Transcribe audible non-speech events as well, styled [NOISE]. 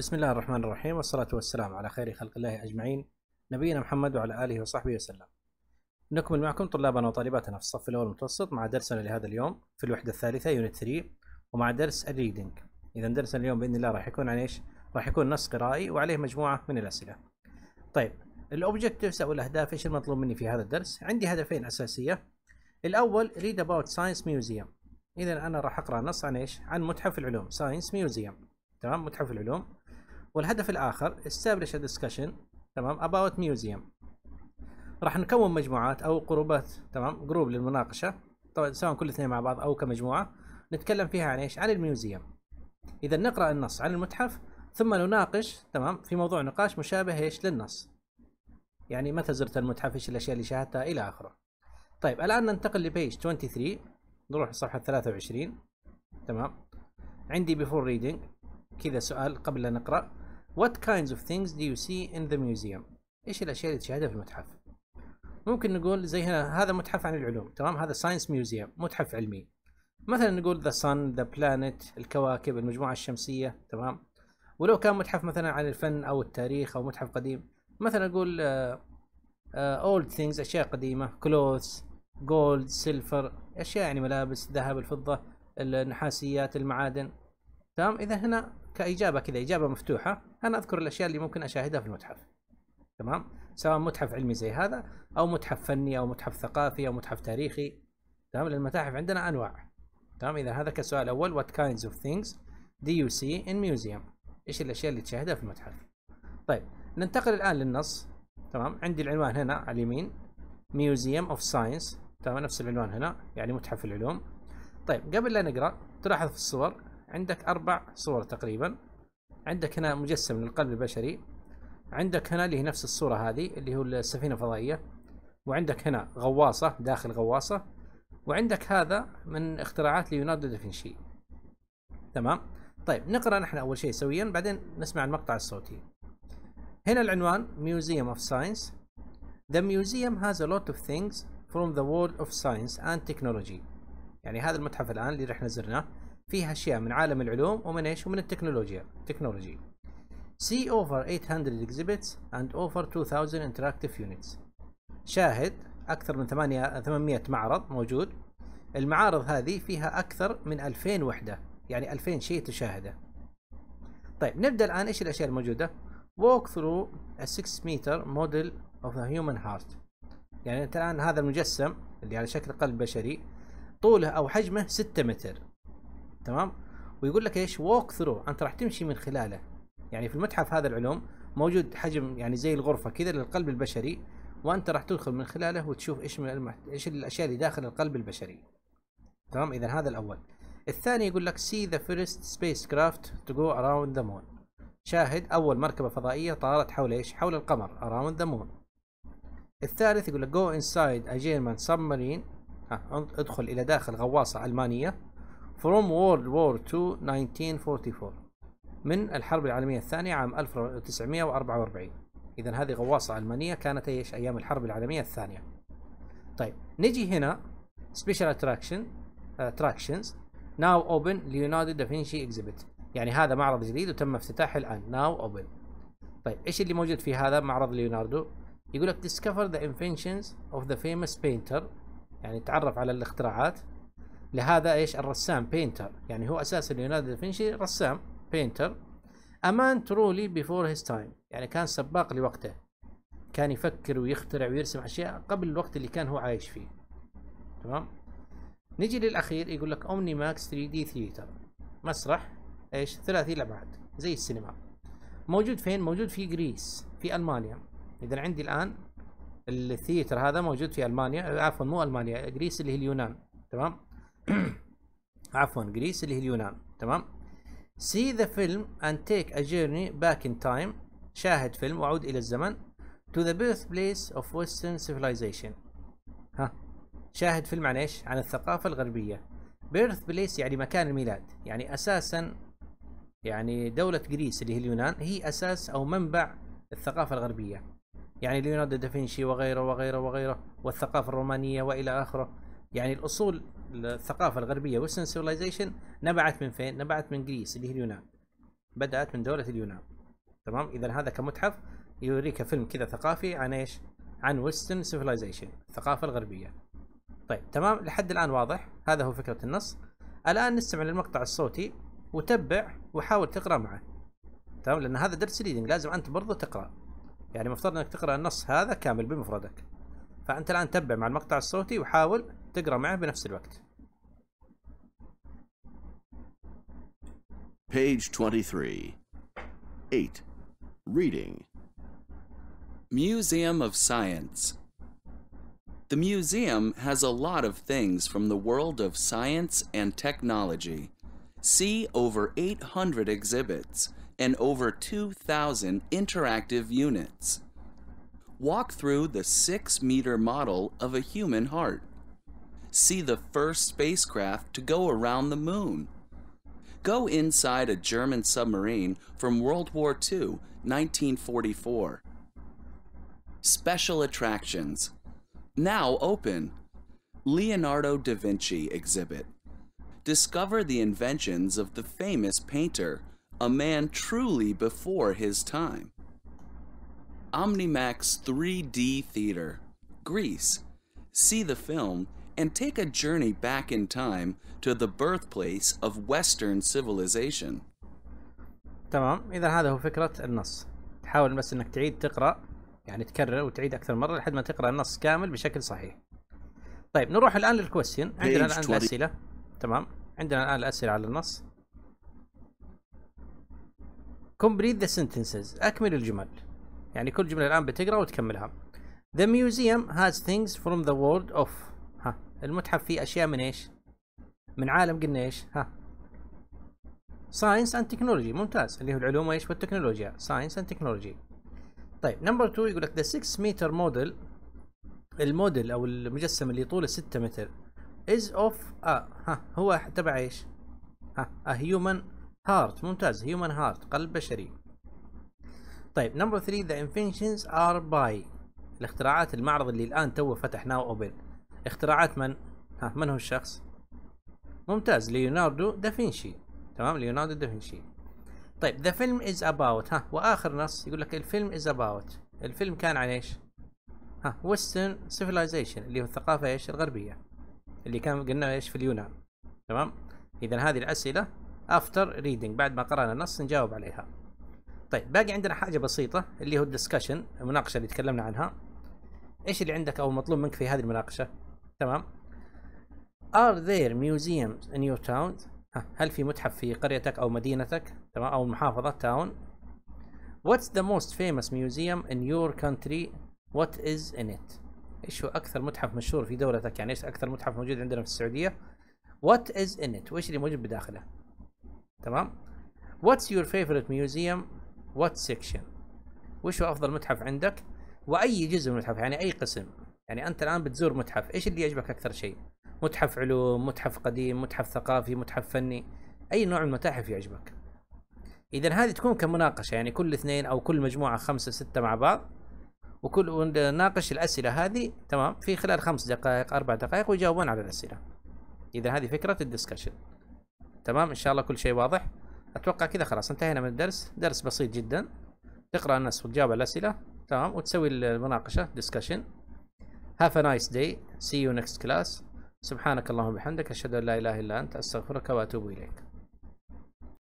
بسم الله الرحمن الرحيم والصلاة والسلام على خير خلق الله أجمعين نبينا محمد وعلى آله وصحبه وسلم نكمل معكم طلابنا وطالباتنا في الصف الأول المتوسط مع درسنا لهذا اليوم في الوحدة الثالثة يونت 3 ومع درس الريدنج إذا درسنا اليوم بإذن الله راح يكون عن إيش؟ راح يكون نص قرائي وعليه مجموعة من الأسئلة طيب الأوبجكتيفز أو الأهداف إيش المطلوب مني في هذا الدرس؟ عندي هدفين أساسية الأول ريد أباوت ساينس ميوزيوم إذا أنا راح أقرأ نص عن إيش؟ عن متحف العلوم ساينس ميوزيوم تمام متحف العلوم والهدف الاخر establish a discussion تمام about museum راح نكون مجموعات او قروبات تمام جروب للمناقشه طبعا سواء كل اثنين مع بعض او كمجموعه نتكلم فيها عن ايش عن الميوزيوم اذا نقرا النص عن المتحف ثم نناقش تمام في موضوع نقاش مشابه ايش للنص يعني متى زرت المتحف ايش الاشياء اللي شاهدتها الى اخره طيب الان ننتقل لبيج 23 نروح لصفحه 23 تمام عندي بيفور ريدنج كذا سؤال قبل لا نقرا What kinds of things do you see in the museum? ايش الاشياء اللي تشاهدها في المتحف؟ ممكن نقول زي هنا هذا متحف عن العلوم تمام هذا ساينس ميوزيوم متحف علمي مثلا نقول ذا sun ذا planet الكواكب المجموعة الشمسية تمام ولو كان متحف مثلا عن الفن او التاريخ او متحف قديم مثلا نقول اولد uh, ثينجز uh, اشياء قديمة كلوثs جولد سيلفر اشياء يعني ملابس ذهب الفضة النحاسيات المعادن تمام اذا هنا كاجابه كذا اجابه مفتوحه انا اذكر الاشياء اللي ممكن اشاهدها في المتحف تمام سواء متحف علمي زي هذا او متحف فني او متحف ثقافي او متحف تاريخي تمام لان المتاحف عندنا انواع تمام اذا هذا كسؤال اول what kinds of things do you see in museum ايش الاشياء اللي تشاهدها في المتحف طيب ننتقل الان للنص تمام عندي العنوان هنا على اليمين museum اوف ساينس تمام نفس العنوان هنا يعني متحف العلوم طيب قبل لا نقرا تلاحظ في الصور عندك اربع صور تقريبا عندك هنا مجسم للقلب البشري عندك هنا اللي هي نفس الصورة هذه اللي هو السفينة الفضائية وعندك هنا غواصة داخل غواصة وعندك هذا من اختراعات ليوناردو دافنشي تمام طيب نقرأ نحن أول شيء سويا بعدين نسمع المقطع الصوتي هنا العنوان Museum of Science The museum has a lot of things from the world of science and technology يعني هذا المتحف الآن اللي رحنا زرناه فيها اشياء من عالم العلوم ومن ايش ومن التكنولوجيا تكنولوجي see over 800 exhibits and over 2000 interactive units شاهد اكثر من 8 800 معرض موجود المعارض هذه فيها اكثر من 2000 وحده يعني 2000 شيء تشاهده طيب نبدا الان ايش الاشياء الموجوده walk through a 6 meter model of the human heart يعني انت الان هذا المجسم اللي على شكل قلب بشري طوله او حجمه 6 متر تمام ويقول لك ايش ووك ثرو انت راح تمشي من خلاله يعني في المتحف هذا العلوم موجود حجم يعني زي الغرفه كذا للقلب البشري وانت راح تدخل من خلاله وتشوف ايش من المحت... ايش الاشياء اللي داخل القلب البشري تمام اذا هذا الاول الثاني يقول لك سي ذا فيرست سبيس كرافت تو جو اراوند ذا مون شاهد اول مركبه فضائيه طارت حول ايش حول القمر اراوند ذا مون الثالث يقول لك جو انسايد اجيرمان جيرمان سبمارين ادخل الى داخل غواصه المانيه From World War II 1944 من الحرب العالمية الثانية عام 1944 إذا هذه غواصة ألمانية كانت ايش أيام الحرب العالمية الثانية طيب نجي هنا Special Attraction آه، Attractions Now Open Leonardo Vinci Exhibit يعني هذا معرض جديد وتم افتتاحه الآن Now Open طيب إيش اللي موجود في هذا معرض ليوناردو يقول لك Discover the inventions of the famous painter يعني تعرف على الاختراعات لهذا ايش الرسام بينتر يعني هو اساسا ليوناردو دافنشي رسام بينتر امان ترولي بيفور هيز تايم يعني كان سباق لوقته كان يفكر ويخترع ويرسم اشياء قبل الوقت اللي كان هو عايش فيه تمام نجي للاخير يقول لك اومني ماكس 3 دي ثيتر مسرح ايش ثلاثي الابعاد زي السينما موجود فين موجود في جريس في المانيا اذا عندي الان الثيتر هذا موجود في المانيا عفوا مو المانيا جريس اللي هي اليونان تمام [CLEARS THROAT] عفوا جريس اللي هي اليونان تمام سي ذا فيلم اند تيك ا جيرني باك ان تايم شاهد فيلم وعود الى الزمن تو ذا بيرث بليس اوف ويسترن سيفيلايزيشن ها شاهد فيلم عن ايش؟ عن الثقافة الغربية بيرث بليس يعني مكان الميلاد يعني اساسا يعني دولة جريس اللي هي اليونان هي اساس او منبع الثقافة الغربية يعني ليوناردو دافنشي وغيره وغيره وغيره والثقافة الرومانية والى اخره يعني الاصول الثقافه الغربيه وستن سيفلايزيشن نبعت من فين؟ نبعت من جريس اللي هي اليونان بدات من دوله اليونان تمام اذا هذا كمتحف يوريك فيلم كذا ثقافي عن ايش؟ عن وستن سيفلايزيشن الثقافه الغربيه طيب تمام لحد الان واضح هذا هو فكره النص الان نستمع للمقطع الصوتي وتبع وحاول تقرا معه تمام لان هذا درس ريدنج لازم انت برضه تقرا يعني مفترض انك تقرا النص هذا كامل بمفردك فانت الان تبع مع المقطع الصوتي وحاول تقرا معه بنفس الوقت Page 23 8 Reading Museum of Science The museum has a lot of things from the world of science and technology. See over 800 exhibits and over 2,000 interactive units. Walk through the 6 meter model of a human heart see the first spacecraft to go around the moon. Go inside a German submarine from World War II, 1944. Special attractions. Now open. Leonardo da Vinci exhibit. Discover the inventions of the famous painter, a man truly before his time. Omnimax 3D Theater, Greece. See the film and take a journey back in time to the birthplace of Western civilization. تمام إذا هذا هو فكرة النص تحاول بس أنك تعيد تقرأ يعني تكرر وتعيد أكثر مرة لحد ما تقرأ النص كامل بشكل صحيح طيب نروح الآن للكويستين عندنا الآن الأسئلة تمام عندنا الآن الأسئلة على النص complete the sentences أكمل الجمل يعني كل جملة الآن بتقرأ وتكملها The museum has things from the world of المتحف فيه اشياء من ايش؟ من عالم قلنا ايش؟ ها ساينس اند تكنولوجي ممتاز اللي هو العلوم وايش والتكنولوجيا ساينس اند تكنولوجي طيب نمبر 2 يقول لك ذا 6 متر موديل الموديل او المجسم اللي طوله 6 متر از اوف اه ها هو تبع ايش؟ ها ا هيومن هارت ممتاز هيومن هارت قلب بشري طيب نمبر 3 ذا انفنشنز ار باي الاختراعات المعرض اللي الان توه فتحناه اوبن اختراعات من؟ ها من هو الشخص؟ ممتاز ليوناردو دافنشي تمام ليوناردو دافنشي طيب ذا فيلم از اباوت ها واخر نص يقول لك الفيلم از اباوت الفيلم كان عن ايش؟ ها ويسترن سيفيلايزيشن اللي هو الثقافه ايش؟ الغربيه اللي كان قلنا ايش في اليونان تمام؟ اذا هذه الاسئله افتر ريدنج بعد ما قرانا النص نجاوب عليها طيب باقي عندنا حاجه بسيطه اللي هو الدسكشن المناقشه اللي تكلمنا عنها ايش اللي عندك او مطلوب منك في هذه المناقشه؟ تمام Are there museums in your town؟ هل في متحف في قريتك أو مدينتك؟ تمام أو محافظة town؟ What's the most famous museum in your country? What is in it? ايش هو أكثر متحف مشهور في دولتك؟ يعني ايش أكثر متحف موجود عندنا في السعودية؟ What is in it؟ وايش اللي موجود بداخله؟ تمام؟ What's your favorite museum? What section؟ وش هو أفضل متحف عندك؟ وأي جزء من المتحف يعني أي قسم؟ يعني انت الان بتزور متحف ايش اللي يعجبك اكثر شيء متحف علوم متحف قديم متحف ثقافي متحف فني اي نوع من المتاحف يعجبك اذا هذه تكون كمناقشه يعني كل اثنين او كل مجموعه خمسه سته مع بعض وكل ناقش الاسئله هذه تمام في خلال خمس دقائق اربع دقائق ويجاوبون على الاسئله اذا هذه فكره الدسكشن تمام ان شاء الله كل شيء واضح اتوقع كذا خلاص انتهينا من الدرس درس بسيط جدا تقرا الناس وتجاوب على الاسئله تمام وتسوي المناقشه دسكشن هاف ا نايس داي سي يو نيكست كلاس سبحانك اللهم وبحمدك اشهد ان لا اله الا انت استغفرك واتوب اليك